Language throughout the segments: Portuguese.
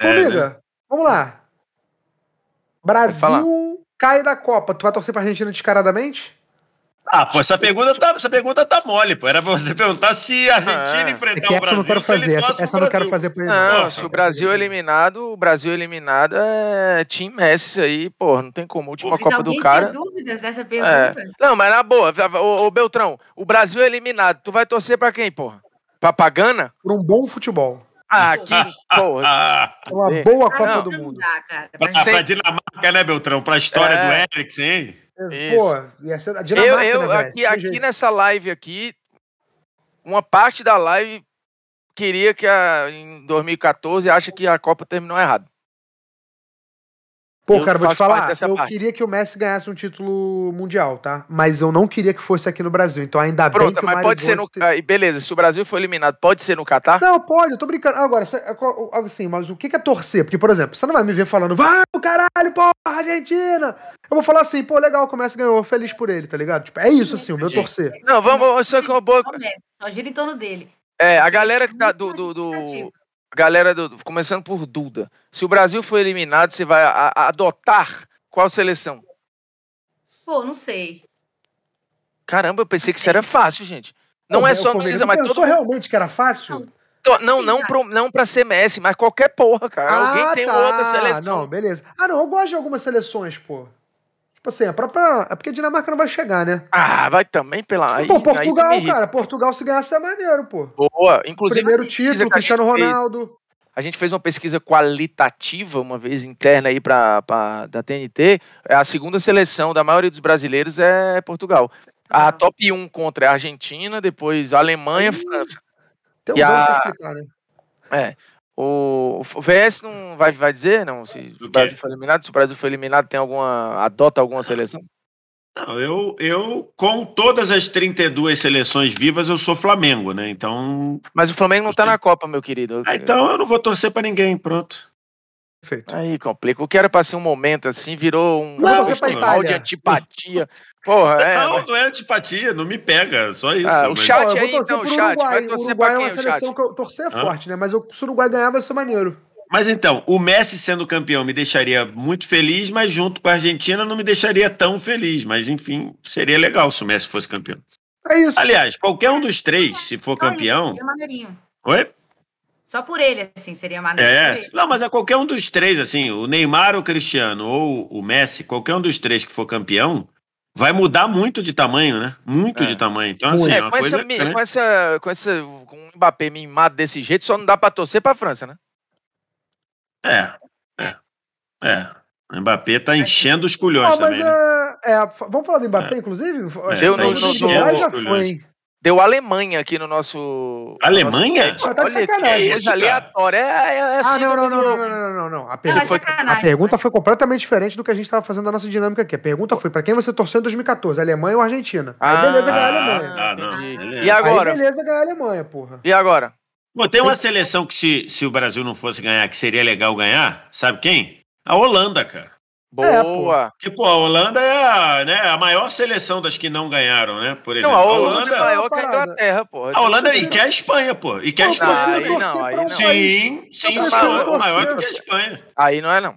Formiga, é, né? vamos lá. Brasil cai da Copa. Tu vai torcer pra Argentina descaradamente? Ah, pô, essa pergunta tá, essa pergunta tá mole, pô. Era pra você perguntar se a Argentina ah, enfrentar é o Brasil. Essa eu não quero fazer, essa, essa eu não quero fazer ele. Não, não se o Brasil é eliminado, o Brasil eliminado é time Messi aí, pô, não tem como. Última mas Copa do cara. Tem dúvidas dessa é. pergunta? É. Não, mas na boa, ô, Beltrão, o Brasil eliminado, tu vai torcer pra quem, pô? Pra Pagana? Por um bom futebol. Ah, que porra. É uma boa Copa do Mundo. Dá, pra, pra, Dinamarca, né, Beltrão? Pra história é. do Eriksen, hein? Pô, ia ser a Dinamarca, eu, eu né, aqui, aqui nessa live aqui, uma parte da live queria que a, em 2014 acha que a Copa terminou errado. Pô, eu cara, vou te falar, eu parte. queria que o Messi ganhasse um título mundial, tá? Mas eu não queria que fosse aqui no Brasil. Então ainda Pronto, bem que mas Pronto, mas pode ser no. Te... Beleza, se o Brasil for eliminado, pode ser no Catar? Não, pode, eu tô brincando. Agora, é, assim, mas o que é torcer? Porque, por exemplo, você não vai me ver falando, vai, caralho, porra, Argentina! Eu vou falar assim, pô, legal, o Messi ganhou, feliz por ele, tá ligado? Tipo, é isso, assim, o meu torcer. Não, vamos, só que eu vou. Só gira em torno dele. É, a é galera que tá do, do, do, Galera, do, começando por Duda. Se o Brasil for eliminado, você vai a, a adotar qual seleção? Pô, não sei. Caramba, eu pensei não que sei. isso era fácil, gente. Não, é só, não precisa, mas todo. Pensou realmente que era fácil? Não. Tô, não, Sim, não, tá. pro, não pra mas qualquer porra, cara. Ah, Alguém tem tá. outra seleção. Não, beleza. Ah, não, eu gosto de algumas seleções, pô. Tipo assim, a própria. É porque a Dinamarca não vai chegar, né? Ah, vai também pela. Aí, pô, Portugal, aí cara. Portugal se ganhasse é maneiro, pô. Boa. Inclusive. Primeiro título, Cristiano Ronaldo. Fez. A gente fez uma pesquisa qualitativa, uma vez interna aí pra, pra, da TNT. É, a segunda seleção da maioria dos brasileiros é Portugal. A ah. top 1 contra é a Argentina, depois a Alemanha, Ih, França. Tem uns e a... explicar, né? É. O, VS não vai, vai dizer, não? Se o, o Brasil foi eliminado, se o Brasil foi eliminado, tem alguma. adota alguma seleção? Não, eu, eu, com todas as 32 seleções vivas, eu sou Flamengo, né? Então. Mas o Flamengo não tá na Copa, meu querido. Ah, então eu não vou torcer para ninguém, pronto. Perfeito. Aí complica. O que era pra ser um momento assim, virou um não, tá de antipatia. Porra, é. Não, né? não é antipatia, não me pega, só ah, isso. Ah, o mas... chat aí, então, o chat. Vai torcer Uruguai pra quem, é uma seleção que eu torcer é forte, né? Mas se o Uruguai ganhar, vai ser maneiro. Mas então, o Messi sendo campeão me deixaria muito feliz, mas junto com a Argentina não me deixaria tão feliz. Mas enfim, seria legal se o Messi fosse campeão. É isso. Aliás, qualquer um dos três, se for campeão. Oi? Só por ele, assim, seria maneiro. É, não, mas é qualquer um dos três, assim, o Neymar ou o Cristiano ou o Messi, qualquer um dos três que for campeão, vai mudar muito de tamanho, né? Muito é. de tamanho. Então, assim, é, é com, essa, coisa, com, essa, com essa, com o Mbappé mimado desse jeito, só não dá pra torcer pra França, né? É, é, é. O Mbappé tá enchendo os culhões também. Mas, né? é, é vamos falar do Mbappé, é. inclusive? É, Acho tá que já foi, Deu Alemanha aqui no nosso. Alemanha? Nosso... Pô, tá de sacanagem. Que coisa aleatória. É, é, é ah, não, não, não, não, não, não, A pergunta, foi, a pergunta foi completamente diferente do que a gente estava fazendo da nossa dinâmica aqui. A pergunta foi: para quem você torceu em 2014? Alemanha ou Argentina? Ah, aí beleza, ganha a Alemanha. Ah, não, e agora? Aí beleza, ganha a Alemanha, porra. E agora? tem uma seleção que, se, se o Brasil não fosse ganhar, que seria legal ganhar, sabe quem? A Holanda, cara. É, Boa! É, Tipo, a Holanda é a, né, a maior seleção das que não ganharam, né? Por exemplo. Não, a Holanda, a Holanda é maior que é a Inglaterra, pô. A então Holanda e quer a Espanha, pô. E quer a Espanha. Não, aí não, aí não. Sim, sim, a Espanha. Aí não é, não.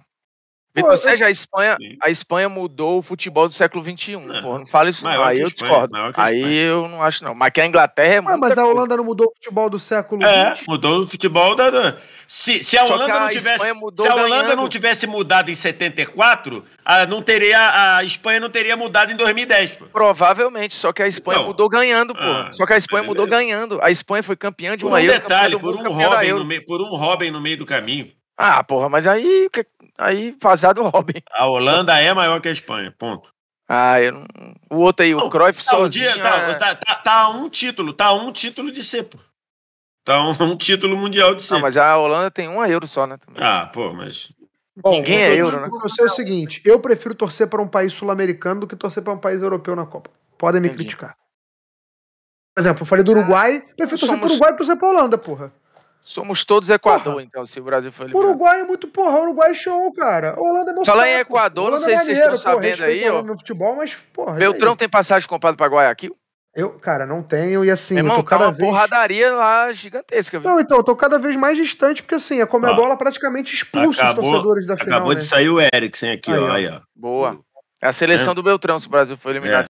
Pô, ou seja, a Espanha, sim. a Espanha mudou o futebol do século XXI. Não, pô, não fala isso. Não. Aí eu discordo. Aí eu não acho, não. Mas que a Inglaterra é muito. mas a Holanda não mudou o futebol do século É, mudou o futebol da. Se, se, a Holanda, a não, tivesse, se a Holanda não tivesse mudado em 74, a, não teria, a Espanha não teria mudado em 2010. Pô. Provavelmente, só que a Espanha não. mudou ganhando, pô. Ah, só que a Espanha beleza. mudou ganhando. A Espanha foi campeã de uma por um Euro, detalhe, por um, Robin meio, por um Robin no meio do caminho. Ah, porra, mas aí, aí vazado o Robin. A Holanda é maior que a Espanha, ponto. Ah, eu não... o outro aí, o Cruyff tá sozinho. Um dia, tá, é... tá, tá, tá, um título, tá um título de ser, pô. Tá um, um título mundial de ah, ser. Não, mas a Holanda tem um euro só, né? Também. Ah, pô, mas Bom, Ninguém é euro, né? Você é o seguinte: eu prefiro torcer para um país sul-americano do que torcer para um país europeu na Copa. Podem me Entendi. criticar. Por exemplo, eu falei do Uruguai, prefiro torcer para o Uruguai do que torcer para a Holanda, porra. Somos todos Equador, porra. então, se o Brasil for eliminado. Uruguai é muito, porra, Uruguai é show, cara. Holanda é meu Falar em Equador, não sei é se vocês estão sabendo aí, ó. No futebol, mas, porra, Beltrão tem passagem comprada pra Guayaquil? Eu, cara, não tenho, e assim, irmão, eu tô tá cada uma vez... porradaria lá gigantesca. Viu? Não, então, eu tô cada vez mais distante, porque assim, a é Comebola é tá. bola praticamente expulsa acabou, os torcedores da acabou final, Acabou de né? sair o Eriksen aqui, aí, ó. Aí, ó. Boa. É a seleção é. do Beltrão, se o Brasil foi é. eliminado. É.